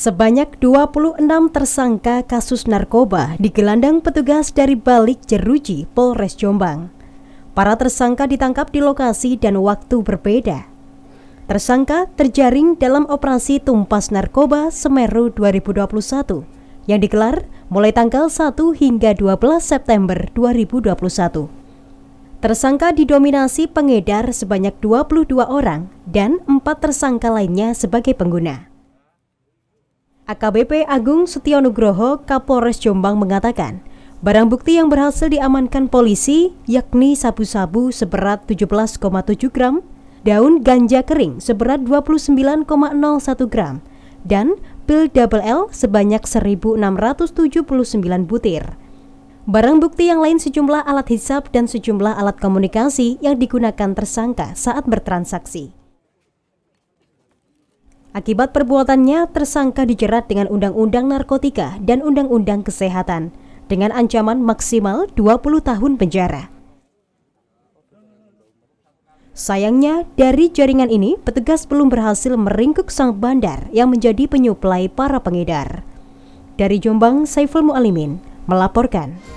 Sebanyak 26 tersangka kasus narkoba digelandang petugas dari balik jeruji Polres Jombang. Para tersangka ditangkap di lokasi dan waktu berbeda. Tersangka terjaring dalam operasi tumpas narkoba Semeru 2021 yang digelar mulai tanggal 1 hingga 12 September 2021. Tersangka didominasi pengedar sebanyak 22 orang dan empat tersangka lainnya sebagai pengguna. AKBP Agung Setionugroho Kapolres Jombang mengatakan, barang bukti yang berhasil diamankan polisi yakni sabu-sabu seberat 17,7 gram, daun ganja kering seberat 29,01 gram, dan pil double L sebanyak 1.679 butir. Barang bukti yang lain sejumlah alat hisap dan sejumlah alat komunikasi yang digunakan tersangka saat bertransaksi. Akibat perbuatannya, tersangka dijerat dengan Undang-Undang Narkotika dan Undang-Undang Kesehatan dengan ancaman maksimal 20 tahun penjara. Sayangnya, dari jaringan ini, petugas belum berhasil meringkuk sang bandar yang menjadi penyuplai para pengedar. Dari Jombang, Saiful Mualimin melaporkan.